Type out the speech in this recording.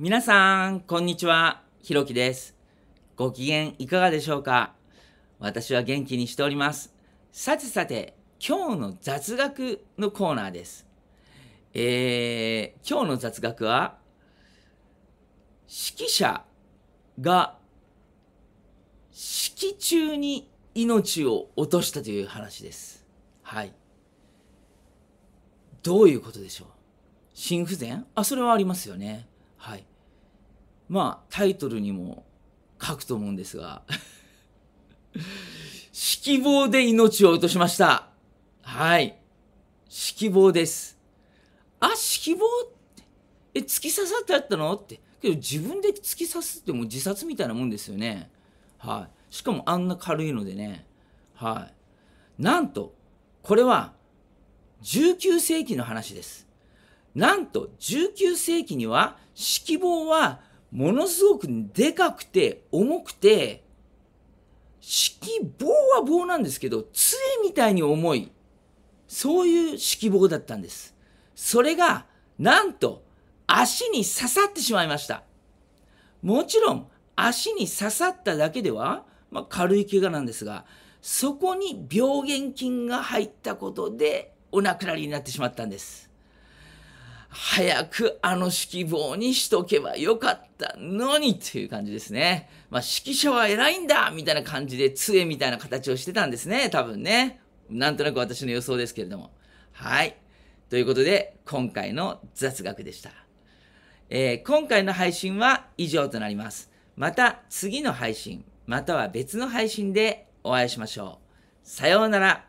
皆さん、こんにちは。ひろきです。ご機嫌いかがでしょうか私は元気にしております。さてさて、今日の雑学のコーナーです。えー、今日の雑学は、指揮者が指揮中に命を落としたという話です。はい。どういうことでしょう心不全あ、それはありますよね。はい。まあ、タイトルにも書くと思うんですが 指揮棒で命を落としました。はい。指揮棒です。あ、指揮棒え、突き刺さってあったのって。けど自分で突き刺すってもう自殺みたいなもんですよね。はい。しかもあんな軽いのでね。はい。なんと、これは19世紀の話です。なんと19世紀には指揮棒はものすごくでかくて重くて、指揮棒は棒なんですけど、杖みたいに重い。そういう指揮棒だったんです。それが、なんと足に刺さってしまいました。もちろん足に刺さっただけでは、まあ、軽い怪我なんですが、そこに病原菌が入ったことでお亡くなりになってしまったんです。早くあの指揮棒にしとけばよかったのにっていう感じですね。まあ、指揮者は偉いんだみたいな感じで杖みたいな形をしてたんですね、多分ね。なんとなく私の予想ですけれども。はい。ということで、今回の雑学でした。えー、今回の配信は以上となります。また次の配信、または別の配信でお会いしましょう。さようなら。